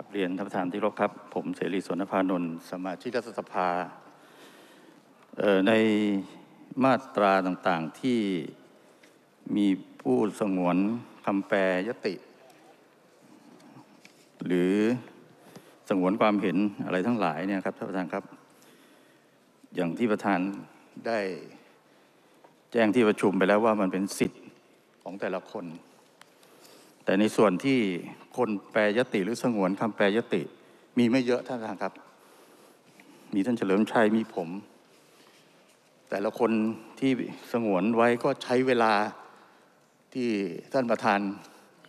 ับเรียนท่านประธานที่รบครับ ผมเสรีสุนพานนท์สมาชิกรัฐสภา ในมาตราต่างๆที่มีผู้สงวนคำแปรยติ หรือสงวนความเห็นอะไรทั้งหลายเนี่ยครับท่านประธานครับ อย่างที่ประธานได้แจ้งที่ประชุมไปแล้วว่ามันเป็นสิทธิ์ของแต่ละคนแต่ในส่วนที่คนแปรยติหรือสงวนคำแปรยติมีไม่เยอะท่านครับ มีท่านเฉลิมชัย มีผม แต่ละคนที่สงวนไว้ก็ใช้เวลาที่ท่านประธาน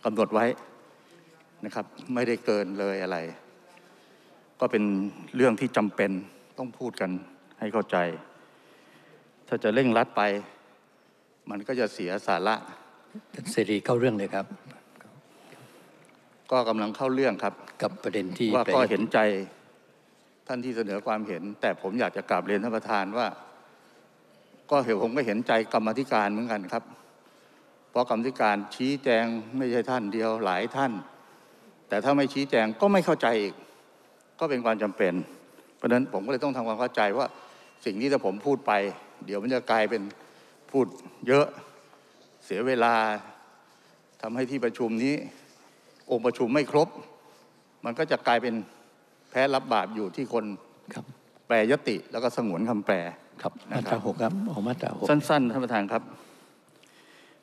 กำหนดไว้นะครับ ไม่ได้เกินเลยอะไร ก็เป็นเรื่องที่จำเป็นต้องพูดกันให้เข้าใจ ถ้าจะเร่งรัดไป มันก็จะเสียสาระเสรีเข้าเรื่องเลยครับก็กำลังเข้าเรื่องครับกับประเด็นที่ว่าก็เห็นใจท่านที่เสนอความเห็น แต่ผมอยากจะกลาบเรียนท่านประธานว่า ก็เห็นผมก็เห็นใจกรรมธิการเหมือนกันครับ เพราะกรรมธิการชี้แจงไม่ใช่ท่านเดียวหลายท่าน แต่ถ้าไม่ชี้แจงก็ไม่เข้าใจอีกก็เป็นความจำเป็น เพราะฉะนั้นผมก็เลยต้องทำความเข้าใจว่า สิ่งที่ถ้าผมพูดไป เดี๋ยวมันจะกลายเป็นพูดเยอะเสียเวลาทำให้ที่ประชุมนี้องค์ประชุมไม่ครบมันก็จะกลายเป็นแพ้รับบาปอยู่ที่คนครับแปรยติแล้วก็สงวนคำแปลครับ มาตราหกครับออกมาตราหกสั้นๆท่านประธานครับ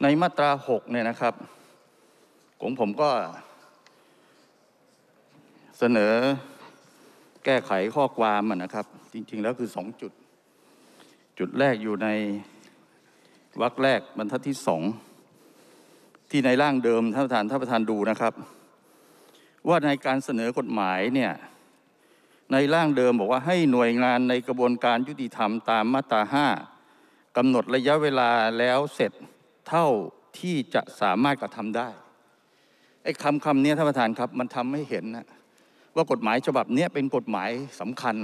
ในมาตราหกเนี่ยนะครับของผมก็ เสนอแก้ไขข้อความนะครับ จริงๆแล้วคือสองจุด จุดแรกอยู่ในวรรคแรกบรรทัดที่สองที่ในร่างเดิมท่านประธานท่านประธานดูนะครับว่าในการเสนอกฎหมายเนี่ย ในร่างเดิมบอกว่าให้หน่วยงานในกระบวนการยุติธรรม ตามมาตราห้ากำหนดระยะเวลาแล้วเสร็จเท่าที่จะสามารถกระทำได้ ไอ้คำคำนี้ท่านประธานครับ มันทำให้เห็นนะว่ากฎหมายฉบับนี้เป็นกฎหมายสำคัญ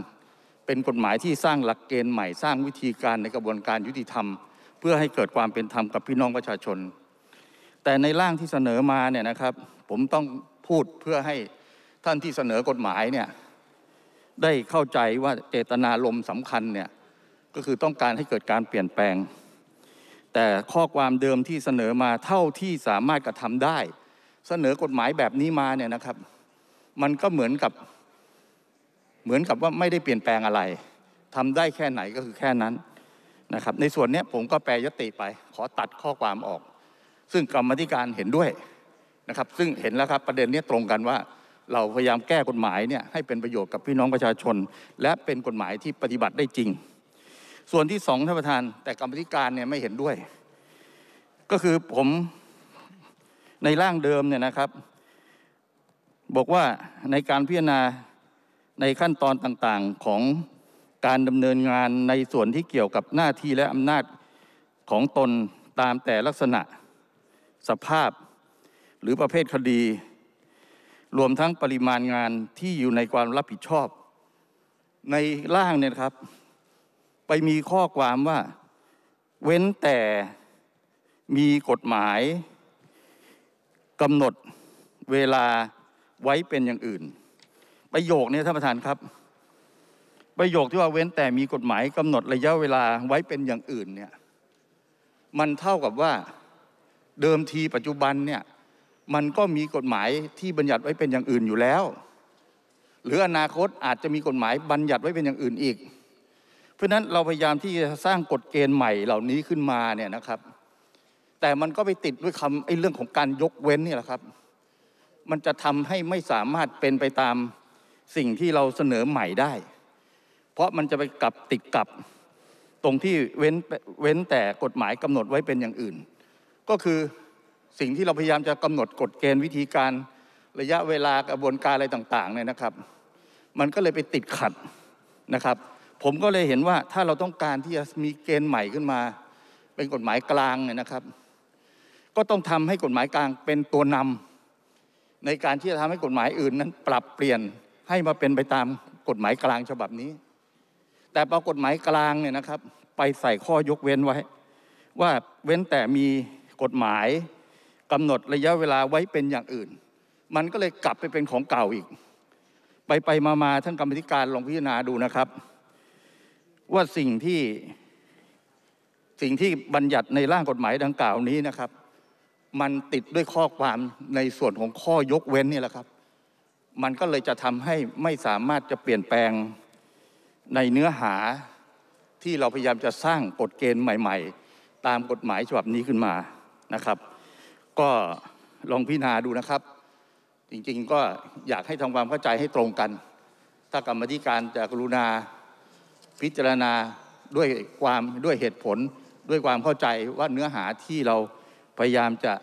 เป็นกฎหมายที่สร้างหลักเกณฑ์ใหม่สร้างวิธีการในกระบวนการยุติธรรม เพื่อให้เกิดความเป็นธรรมกับพี่น้องประชาชน แต่ในร่างที่เสนอมาเนี่ยนะครับผมต้องพูดเพื่อให้ท่านที่เสนอกฎหมายเนี่ยได้เข้าใจว่าเจตนารมณ์สำคัญเนี่ยก็คือต้องการให้เกิดการเปลี่ยนแปลง แต่ข้อความเดิมที่เสนอมาเท่าที่สามารถกระทำได้ เสนอกฎหมายแบบนี้มาเนี่ยนะครับมันก็เหมือนกับเหมือนกับว่าไม่ได้เปลี่ยนแปลงอะไรทำได้แค่ไหนก็คือแค่นั้นนะครับในส่วนนี้ผมก็แปลยติไป ขอตัดข้อความออก ซึ่งกรรมธิการเห็นด้วยนะครับซึ่งเห็นแล้วครับประเด็นนี้ตรงกันว่า เราพยายามแก้กฎหมายเนี่ยให้เป็นประโยชน์กับพี่น้องประชาชน และเป็นกฎหมายที่ปฏิบัติได้จริง ส่วนที่สองท่านประธาน แต่กรรมธิการเนี่ยไม่เห็นด้วย ก็คือผมในร่างเดิมเนี่ยนะครับ บอกว่าในการพิจารณาในขั้นตอนต่างๆของการดำเนินงานในส่วนที่เกี่ยวกับหน้าที่และอำนาจของตนตามแต่ลักษณะสภาพหรือประเภทคดีรวมทั้งปริมาณงานที่อยู่ในความรับผิดชอบ ในร่างเนี่ยครับ ไปมีข้อความว่าเว้นแต่มีกฎหมายกำหนดเวลาไว้เป็นอย่างอื่น ประโยคนี้ท่านประธานครับ ประโยคที่ว่าเว้นแต่มีกฎหมายกำหนดระยะเวลาไว้เป็นอย่างอื่นเนี่ยมันเท่ากับว่าเดิมทีปัจจุบันเนี่ยมันก็มีกฎหมายที่บัญญัติไว้เป็นอย่างอื่นอยู่แล้ว หรืออนาคตอาจจะมีกฎหมายบัญญัติไว้เป็นอย่างอื่นอีก เพราะฉะนั้นเราพยายามที่จะสร้างกฎเกณฑ์ใหม่เหล่านี้ขึ้นมาเนี่ยนะครับ แต่มันก็ไปติดด้วยคำไอ้เรื่องของการยกเว้นนี่แหละครับ มันจะทำให้ไม่สามารถเป็นไปตามสิ่งที่เราเสนอใหม่ได้ เพราะมันจะไปกลับติดกับตรงที่เว้นเว้นแต่กฎหมายกำหนดไว้เป็นอย่างอื่น ก็คือสิ่งที่เราพยายามจะกำหนดกฎเกณฑ์วิธีการระยะเวลากระบวนการอะไรต่างๆเนี่ยนะครับ มันก็เลยไปติดขัดนะครับ ผมก็เลยเห็นว่าถ้าเราต้องการที่จะมีเกณฑ์ใหม่ขึ้นมา เป็นกฎหมายกลางเนี่ยนะครับ ก็ต้องทำให้กฎหมายกลางเป็นตัวนำ ในการที่จะทำให้กฎหมายอื่นนั้นปรับเปลี่ยนให้มาเป็นไปตามกฎหมายกลางฉบับนี้ แต่พอกฎหมายกลางเนี่ยนะครับ ไปใส่ข้อยกเว้นไว้ ว่าเว้นแต่มีกฎหมายกำหนดระยะเวลาไว้เป็นอย่างอื่น มันก็เลยกลับไปเป็นของเก่าอีก ไปไปมามาท่านกรรมธิการลองพิจารณาดูนะครับ ว่าสิ่งที่สิ่งที่บัญญัติในร่างกฎหมายดังกล่าวนี้นะครับ มันติดด้วยข้อความในส่วนของข้อยกเว้นนี่แหละครับ มันก็เลยจะทำให้ไม่สามารถจะเปลี่ยนแปลงในเนื้อหาที่เราพยายามจะสร้างกฎเกณฑ์ใหม่ๆ ตามกฎหมายฉบับนี้ขึ้นมานะครับก็ลองพิจารณาดูนะครับ จริงๆก็อยากให้ทำความเข้าใจให้ตรงกัน ถ้ากรรมธิการจะกรุณาพิจารณาด้วยความด้วยเหตุผลด้วยความเข้าใจว่าเนื้อหาที่เราพยายามจะ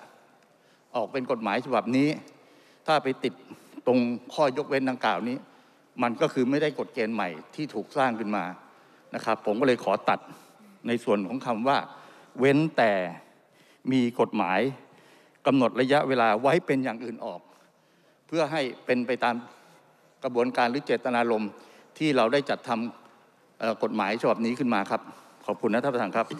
ออกเป็นกฎหมายฉบับนี้ ถ้าไปติดตรงข้อยกเว้นดังกล่าวนี้ มันก็คือไม่ได้กฎเกณฑ์ใหม่ที่ถูกสร้างขึ้นมานะครับ ผมก็เลยขอตัดในส่วนของคำว่าเว้นแต่มีกฎหมายกำหนดระยะเวลาไว้เป็นอย่างอื่นออก เพื่อให้เป็นไปตามกระบวนการหรือเจตนารมณ์ที่เราได้จัดทำกฎหมายฉบับนี้ขึ้นมาครับ ขอบคุณนะท่านประธานครับ